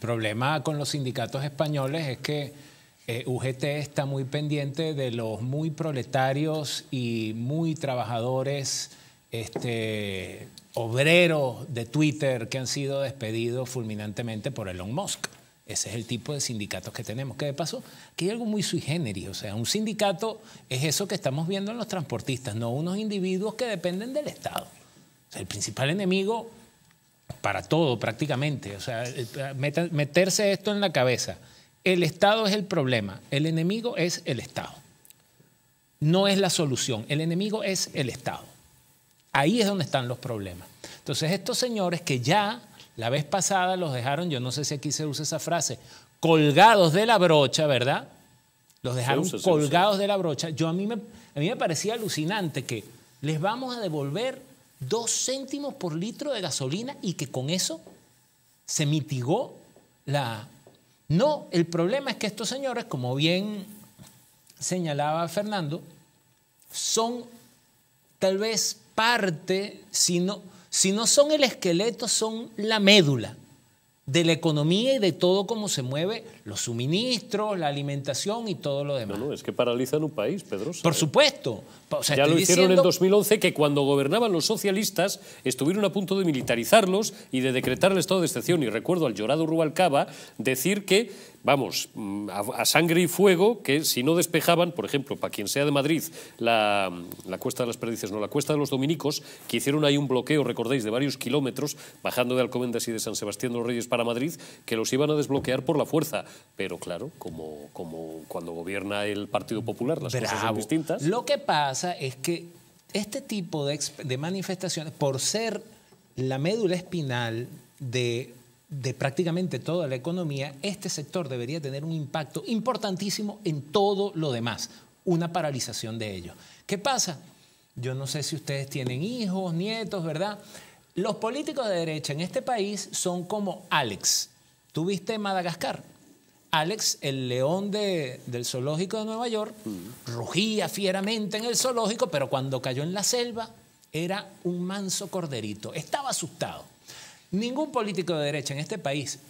El problema con los sindicatos españoles es que eh, UGT está muy pendiente de los muy proletarios y muy trabajadores, este, obreros de Twitter que han sido despedidos fulminantemente por Elon Musk. Ese es el tipo de sindicatos que tenemos. Que de paso, que hay algo muy sui generis. O sea, un sindicato es eso que estamos viendo en los transportistas, no unos individuos que dependen del Estado. el principal enemigo para todo prácticamente. O sea, eh, meterse esto en la cabeza. El Estado es el problema, el enemigo es el Estado. No es la solución, el enemigo es el Estado. Ahí es donde están los problemas. Entonces estos señores que ya la vez pasada los dejaron, yo no sé si aquí se usa esa frase, colgados de la brocha, ¿verdad? Los dejaron colgados de la brocha. Yo a mí, me, a mí me parecía alucinante que les vamos a devolver dos céntimos por litro de gasolina y que con eso se mitigó la... No, el problema es que estos señores, como bien señalaba Fernando, son tal vez parte, si no, si no son el esqueleto, son la médula de la economía y de todo cómo se mueve los suministros, la alimentación y todo lo demás. No, no, es que paralizan un país, Pedro. Por supuesto. ya lo hicieron en 2011, que cuando gobernaban los socialistas estuvieron a punto de militarizarlos y de decretar el estado de excepción. Y recuerdo al llorado Rubalcaba decir que vamos, mm, a, sangre y fuego, que si no despejaban, por ejemplo, para quien sea de Madrid, la, Cuesta de las Perdices, no, la Cuesta de los Dominicos, que hicieron ahí un bloqueo, recordéis, de varios kilómetros, bajando de Alcobendas y de San Sebastián de los Reyes para Madrid, que los iban a desbloquear por la fuerza. Pero claro, como, cuando gobierna el Partido Popular, las cosas son distintas. Lo que pasa es que este tipo de, de manifestaciones, por ser la médula espinal de de prácticamente toda la economía, este sector debería tener un impacto importantísimo en todo lo demás, una paralización de ellos. ¿Qué pasa? Yo no sé si ustedes tienen hijos, nietos, ¿verdad? Los políticos de derecha en este país son como Alex. ¿Tuviste Madagascar? Alex, el león del zoológico de Nueva York, mm. rugía fieramente en el zoológico, pero cuando cayó en la selva era un manso corderito. Estaba asustado. Ningún político de derecha en este país,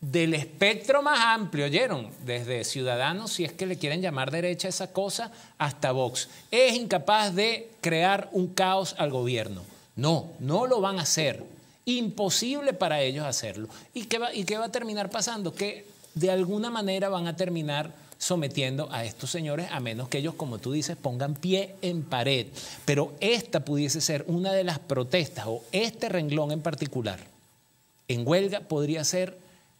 del espectro más amplio, oyeron, desde Ciudadanos, si es que le quieren llamar derecha esa cosa, hasta Vox, es incapaz de crear un caos al gobierno. No, no lo van a hacer. Imposible para ellos hacerlo. ¿Y qué va, y qué va a terminar pasando? Que de alguna manera van a terminar sometiendo a estos señores, a menos que ellos, como tú dices, pongan pie en pared. Pero esta pudiese ser una de las protestas, o este renglón en particular, en huelga podría ser,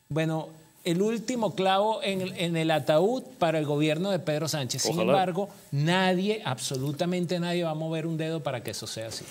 bueno, el último clavo en, en, el ataúd para el gobierno de Pedro Sánchez. Sin embargo, nadie, absolutamente nadie, va a mover un dedo para que eso sea así.